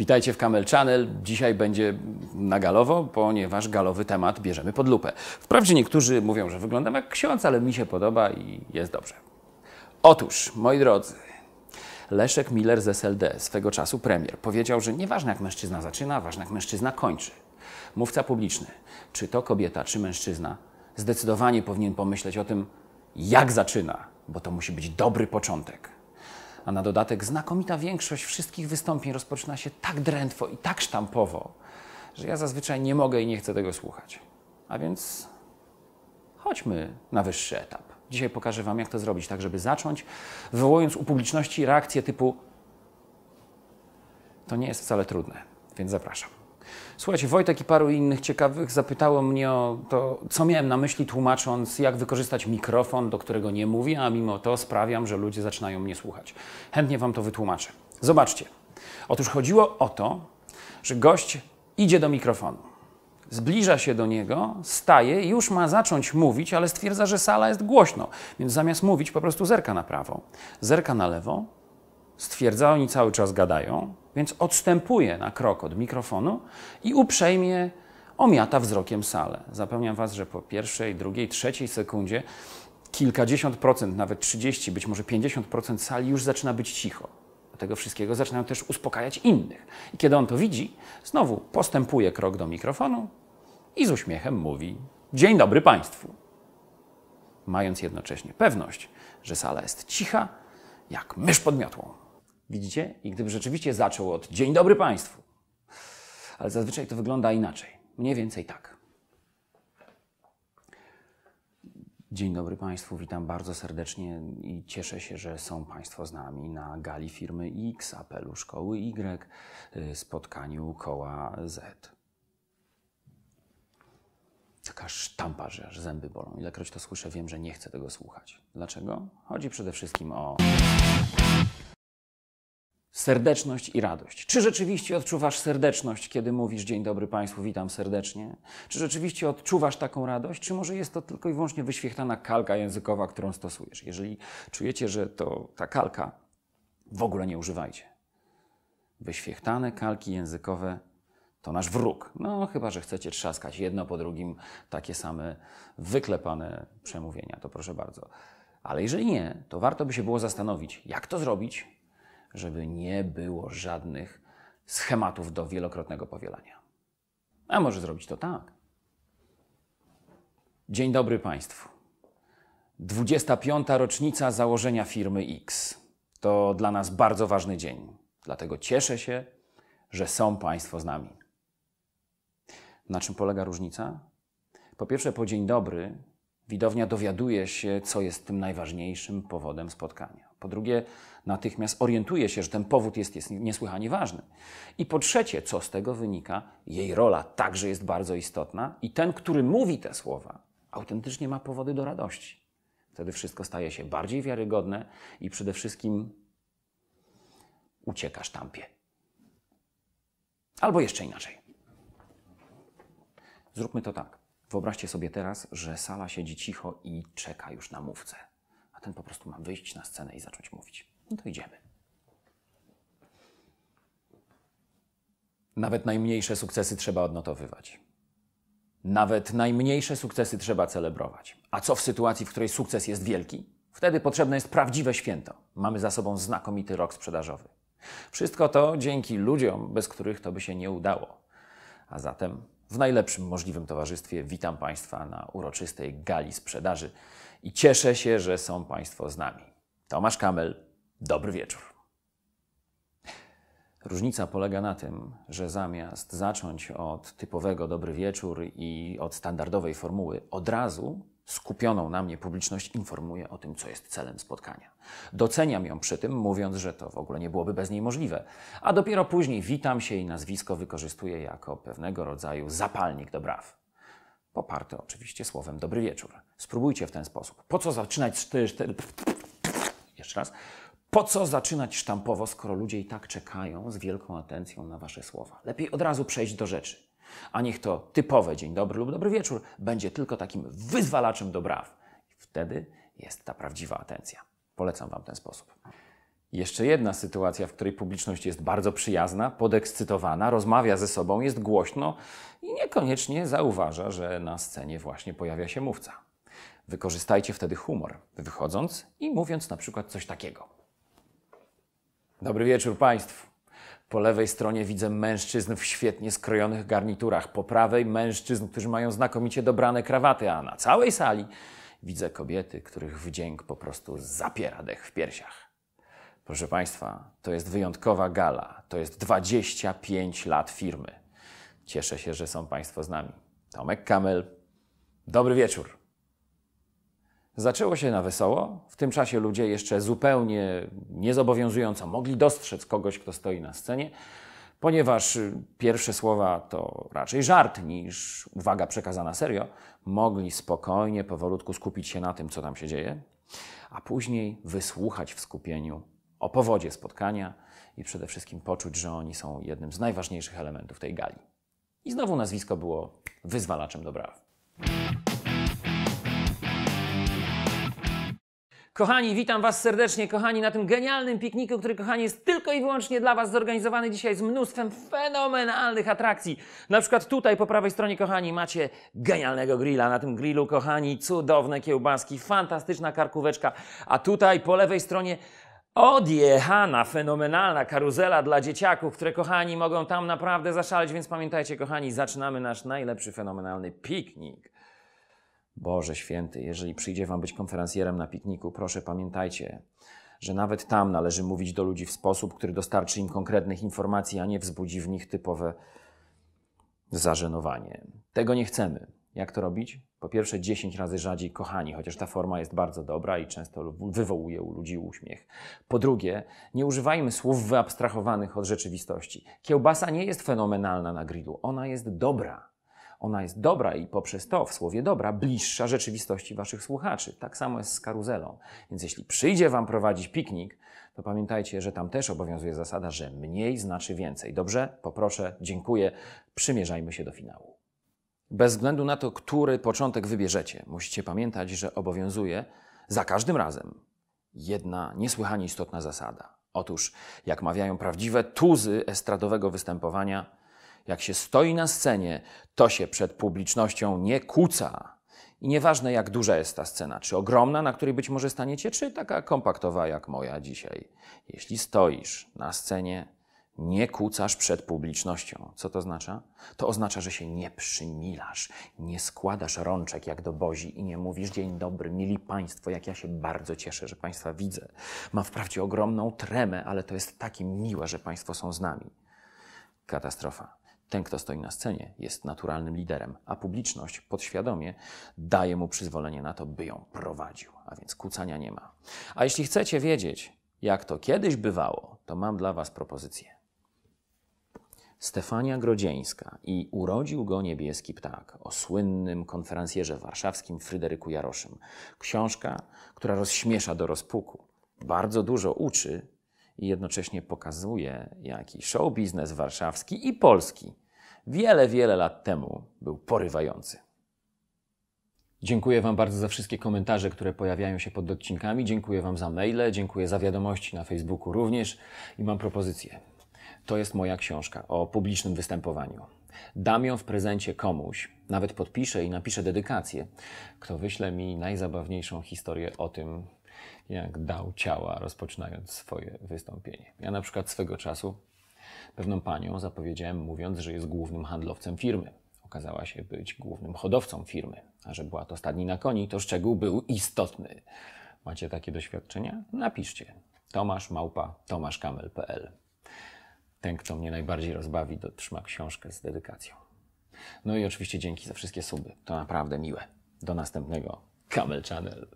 Witajcie w Camel Channel. Dzisiaj będzie na galowo, ponieważ galowy temat bierzemy pod lupę. Wprawdzie niektórzy mówią, że wyglądam jak ksiądz, ale mi się podoba i jest dobrze. Otóż, moi drodzy, Leszek Miller z SLD, swego czasu premier, powiedział, że nieważne jak mężczyzna zaczyna, ważne jak mężczyzna kończy. Mówca publiczny, czy to kobieta, czy mężczyzna, zdecydowanie powinien pomyśleć o tym, jak zaczyna, bo to musi być dobry początek a na dodatek znakomita większość wszystkich wystąpień rozpoczyna się tak drętwo i tak sztampowo, że ja zazwyczaj nie mogę i nie chcę tego słuchać. A więc chodźmy na wyższy etap. Dzisiaj pokażę Wam, jak to zrobić, tak żeby zacząć, wywołując u publiczności reakcję typu to nie jest wcale trudne, więc zapraszam. Słuchajcie, Wojtek i paru innych ciekawych zapytało mnie o to, co miałem na myśli tłumacząc, jak wykorzystać mikrofon, do którego nie mówię, a mimo to sprawiam, że ludzie zaczynają mnie słuchać. Chętnie Wam to wytłumaczę. Zobaczcie. Otóż chodziło o to, że gość idzie do mikrofonu, zbliża się do niego, staje i już ma zacząć mówić, ale stwierdza, że sala jest głośno, więc zamiast mówić po prostu zerka na prawo, zerka na lewo, stwierdza, oni cały czas gadają, więc odstępuje na krok od mikrofonu i uprzejmie omiata wzrokiem salę. Zapewniam Was, że po pierwszej, drugiej, trzeciej sekundzie kilkadziesiąt procent, nawet 30, być może 50% sali już zaczyna być cicho. Do tego wszystkiego zaczynają też uspokajać innych. I kiedy on to widzi, znowu postępuje krok do mikrofonu i z uśmiechem mówi: Dzień dobry Państwu. Mając jednocześnie pewność, że sala jest cicha, jak mysz pod miotłą. Widzicie? I gdyby rzeczywiście zaczął od dzień dobry Państwu. Ale zazwyczaj to wygląda inaczej. Mniej więcej tak. Dzień dobry Państwu, witam bardzo serdecznie i cieszę się, że są Państwo z nami na gali firmy X, apelu szkoły Y, y spotkaniu koła Z. Taka sztampa, że aż zęby bolą. Ilekroć to słyszę, wiem, że nie chcę tego słuchać. Dlaczego? Chodzi przede wszystkim o. Serdeczność i radość. Czy rzeczywiście odczuwasz serdeczność, kiedy mówisz dzień dobry Państwu, witam serdecznie? Czy rzeczywiście odczuwasz taką radość, czy może jest to tylko i wyłącznie wyświechtana kalka językowa, którą stosujesz? Jeżeli czujecie, że to ta kalka, w ogóle nie używajcie. Wyświechtane kalki językowe to nasz wróg. No, chyba że chcecie trzaskać jedno po drugim takie same wyklepane przemówienia, to proszę bardzo. Ale jeżeli nie, to warto by się było zastanowić, jak to zrobić, żeby nie było żadnych schematów do wielokrotnego powielania. A może zrobić to tak. Dzień dobry Państwu. 25. rocznica założenia firmy X. To dla nas bardzo ważny dzień. Dlatego cieszę się, że są Państwo z nami. Na czym polega różnica? Po pierwsze, po dzień dobry widownia dowiaduje się, co jest tym najważniejszym powodem spotkania. Po drugie, natychmiast orientuje się, że ten powód jest, jest niesłychanie ważny. I po trzecie, co z tego wynika, jej rola także jest bardzo istotna i ten, który mówi te słowa, autentycznie ma powody do radości. Wtedy wszystko staje się bardziej wiarygodne i przede wszystkim uciekasz tampie. Albo jeszcze inaczej. Zróbmy to tak. Wyobraźcie sobie teraz, że sala siedzi cicho i czeka już na mówcę ten po prostu ma wyjść na scenę i zacząć mówić. No to idziemy. Nawet najmniejsze sukcesy trzeba odnotowywać. Nawet najmniejsze sukcesy trzeba celebrować. A co w sytuacji, w której sukces jest wielki? Wtedy potrzebne jest prawdziwe święto. Mamy za sobą znakomity rok sprzedażowy. Wszystko to dzięki ludziom, bez których to by się nie udało. A zatem w najlepszym możliwym towarzystwie witam Państwa na uroczystej gali sprzedaży i cieszę się, że są Państwo z nami. Tomasz Kamel, dobry wieczór. Różnica polega na tym, że zamiast zacząć od typowego dobry wieczór i od standardowej formuły, od razu skupioną na mnie publiczność informuje o tym, co jest celem spotkania. Doceniam ją przy tym, mówiąc, że to w ogóle nie byłoby bez niej możliwe, a dopiero później witam się i nazwisko wykorzystuję jako pewnego rodzaju zapalnik do braw. Poparte oczywiście słowem dobry wieczór. Spróbujcie w ten sposób. Po co zaczynać szty, jeszcze raz. Po co zaczynać sztampowo, skoro ludzie i tak czekają z wielką atencją na wasze słowa? Lepiej od razu przejść do rzeczy. A niech to typowe dzień dobry lub dobry wieczór będzie tylko takim wyzwalaczem do braw. Wtedy jest ta prawdziwa atencja. Polecam Wam ten sposób. Jeszcze jedna sytuacja, w której publiczność jest bardzo przyjazna, podekscytowana, rozmawia ze sobą, jest głośno i niekoniecznie zauważa, że na scenie właśnie pojawia się mówca. Wykorzystajcie wtedy humor, wychodząc i mówiąc na przykład coś takiego. Dobry wieczór Państwu. Po lewej stronie widzę mężczyzn w świetnie skrojonych garniturach, po prawej mężczyzn, którzy mają znakomicie dobrane krawaty, a na całej sali widzę kobiety, których wdzięk po prostu zapiera dech w piersiach. Proszę Państwa, to jest wyjątkowa gala. To jest 25 lat firmy. Cieszę się, że są Państwo z nami. Tomek Kamel. Dobry wieczór. Zaczęło się na wesoło. W tym czasie ludzie jeszcze zupełnie niezobowiązująco mogli dostrzec kogoś, kto stoi na scenie, ponieważ y, pierwsze słowa to raczej żart niż uwaga przekazana serio. Mogli spokojnie, powolutku skupić się na tym, co tam się dzieje, a później wysłuchać w skupieniu o powodzie spotkania i przede wszystkim poczuć, że oni są jednym z najważniejszych elementów tej gali. I znowu nazwisko było wyzwalaczem do brawa. Kochani, witam Was serdecznie, kochani, na tym genialnym pikniku, który, kochani, jest tylko i wyłącznie dla Was zorganizowany dzisiaj z mnóstwem fenomenalnych atrakcji. Na przykład tutaj po prawej stronie, kochani, macie genialnego grilla. Na tym grillu, kochani, cudowne kiełbaski, fantastyczna karkóweczka. A tutaj po lewej stronie odjechana, fenomenalna karuzela dla dzieciaków, które, kochani, mogą tam naprawdę zaszaleć, więc pamiętajcie, kochani, zaczynamy nasz najlepszy, fenomenalny piknik. Boże święty, jeżeli przyjdzie wam być konferencjerem na pikniku, proszę pamiętajcie, że nawet tam należy mówić do ludzi w sposób, który dostarczy im konkretnych informacji, a nie wzbudzi w nich typowe zażenowanie. Tego nie chcemy. Jak to robić? Po pierwsze, 10 razy rzadziej kochani, chociaż ta forma jest bardzo dobra i często wywołuje u ludzi uśmiech. Po drugie, nie używajmy słów wyabstrahowanych od rzeczywistości. Kiełbasa nie jest fenomenalna na grillu, ona jest dobra. Ona jest dobra i poprzez to w słowie dobra bliższa rzeczywistości waszych słuchaczy. Tak samo jest z karuzelą. Więc jeśli przyjdzie wam prowadzić piknik, to pamiętajcie, że tam też obowiązuje zasada, że mniej znaczy więcej. Dobrze? Poproszę, dziękuję. Przymierzajmy się do finału. Bez względu na to, który początek wybierzecie, musicie pamiętać, że obowiązuje za każdym razem jedna niesłychanie istotna zasada. Otóż, jak mawiają prawdziwe tuzy estradowego występowania, jak się stoi na scenie, to się przed publicznością nie kłóca. I nieważne, jak duża jest ta scena, czy ogromna, na której być może staniecie, czy taka kompaktowa jak moja dzisiaj. Jeśli stoisz na scenie, nie kłócasz przed publicznością. Co to oznacza? To oznacza, że się nie przymilasz, nie składasz rączek jak do bozi i nie mówisz dzień dobry, mili Państwo, jak ja się bardzo cieszę, że Państwa widzę. Mam wprawdzie ogromną tremę, ale to jest takie miłe, że Państwo są z nami. Katastrofa. Ten, kto stoi na scenie, jest naturalnym liderem, a publiczność podświadomie daje mu przyzwolenie na to, by ją prowadził, a więc kucania nie ma. A jeśli chcecie wiedzieć, jak to kiedyś bywało, to mam dla Was propozycję. Stefania Grodzieńska i Urodził go niebieski ptak o słynnym konferencjerze warszawskim Fryderyku Jaroszym. Książka, która rozśmiesza do rozpuku. Bardzo dużo uczy i jednocześnie pokazuje, jaki show biznes warszawski i polski wiele, wiele lat temu był porywający. Dziękuję Wam bardzo za wszystkie komentarze, które pojawiają się pod odcinkami. Dziękuję Wam za maile, dziękuję za wiadomości na Facebooku również i mam propozycję. To jest moja książka o publicznym występowaniu. Dam ją w prezencie komuś, nawet podpiszę i napiszę dedykację, kto wyśle mi najzabawniejszą historię o tym, jak dał ciała, rozpoczynając swoje wystąpienie. Ja na przykład swego czasu Pewną panią zapowiedziałem mówiąc, że jest głównym handlowcem firmy. Okazała się być głównym hodowcą firmy, a że była to na koni, to szczegół był istotny. Macie takie doświadczenia? Napiszcie. Tomasz Małpa, tomaszkamel.pl Ten, kto mnie najbardziej rozbawi, dotrzyma książkę z dedykacją. No i oczywiście dzięki za wszystkie suby. To naprawdę miłe. Do następnego Kamel Channel.